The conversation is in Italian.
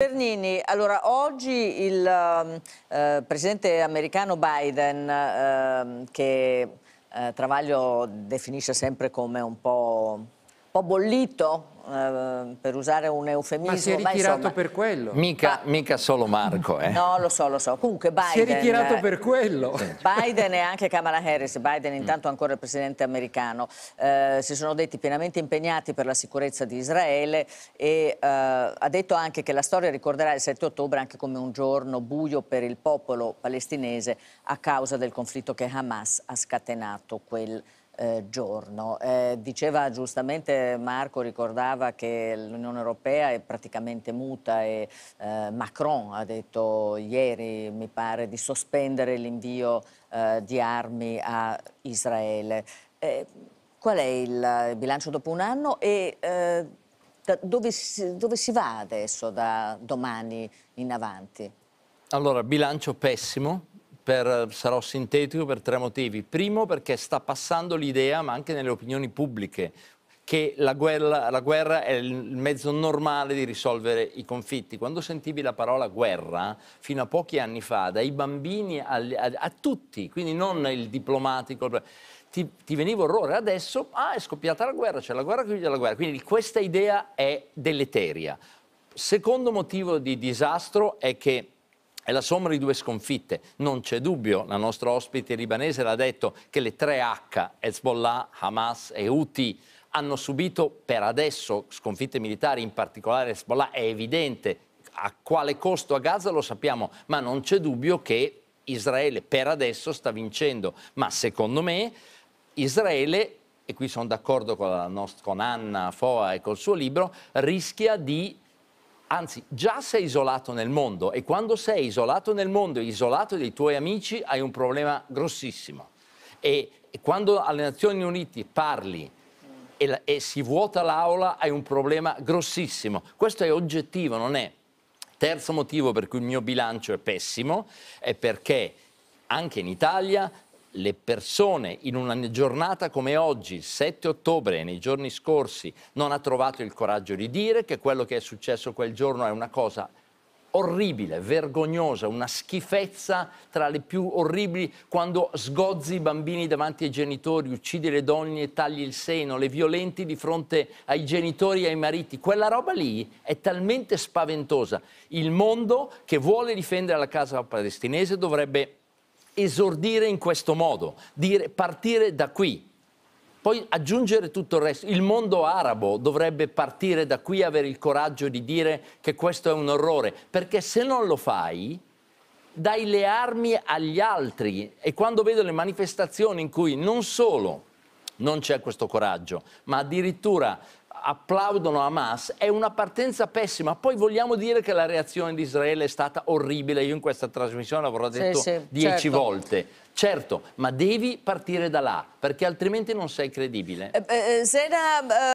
Bernini, allora oggi il ehm, eh, presidente americano Biden, eh, che eh, Travaglio definisce sempre come un po' po' bollito, ehm, per usare un eufemismo. Ma si è ritirato insomma, per quello. Mica, mica solo Marco. Eh. No, lo so, lo so. Comunque Biden... Si è ritirato eh, per quello. Biden e anche Kamala Harris, Biden intanto mm. ancora il presidente americano, eh, si sono detti pienamente impegnati per la sicurezza di Israele e eh, ha detto anche che la storia ricorderà il 7 ottobre anche come un giorno buio per il popolo palestinese a causa del conflitto che Hamas ha scatenato quel giorno eh, giorno. Eh, diceva giustamente Marco, ricordava che l'Unione Europea è praticamente muta e eh, Macron ha detto ieri, mi pare, di sospendere l'invio eh, di armi a Israele. Eh, qual è il bilancio dopo un anno e eh, dove si, dove si va adesso da domani in avanti? Allora, bilancio pessimo, per, sarò sintetico per tre motivi. Primo perché sta passando l'idea, ma anche nelle opinioni pubbliche, che la guerra, la guerra, è il mezzo normale di risolvere i conflitti. Quando sentivi la parola guerra, fino a pochi anni fa, dai bambini a, a, a tutti, quindi non il diplomatico, ti, ti, veniva orrore. Adesso, ah, è scoppiata la guerra, c'è la guerra, qui c'è la guerra. Quindi questa idea è deleteria. Secondo motivo di disastro è che è la somma di due sconfitte, non c'è dubbio, la nostra ospite libanese l'ha detto che le tre H, Hezbollah, Hamas e Houthi, hanno subito per adesso sconfitte militari, in particolare Hezbollah, è evidente a quale costo a Gaza lo sappiamo, ma non c'è dubbio che Israele per adesso sta vincendo, ma secondo me Israele e qui sono d'accordo con, con Anna Foa e col suo libro, rischia di anzi già sei isolato nel mondo e quando sei isolato nel mondo e isolato dai tuoi amici hai un problema grossissimo. E, e quando alle Nazioni Unite parli e, e si vuota l'aula hai un problema grossissimo. Questo è oggettivo, non è. Terzo motivo per cui il mio bilancio è pessimo è perché anche in Italia le persone in una giornata come oggi, il 7 ottobre, e nei giorni scorsi, non ha trovato il coraggio di dire che quello che è successo quel giorno è una cosa orribile, vergognosa, una schifezza tra le più orribili quando sgozzi i bambini davanti ai genitori, uccidi le donne e tagli il seno, le violenti di fronte ai genitori e ai mariti. Quella roba lì è talmente spaventosa. Il mondo che vuole difendere la casa palestinese dovrebbe esordire in questo modo, dire, partire da qui. Poi aggiungere tutto il resto. Il mondo arabo dovrebbe partire da qui, avere il coraggio di dire che questo è un orrore, perché se non lo fai, dai le armi agli altri. E quando vedo le manifestazioni in cui non solo non c'è questo coraggio, ma addirittura applaudono Hamas è una partenza pessima. Poi vogliamo dire che la reazione di Israele è stata orribile. Io in questa trasmissione l'avrò detto sì, sì, dieci certo. volte. Certo, ma devi partire da là, perché altrimenti non sei credibile. Eh, eh, eh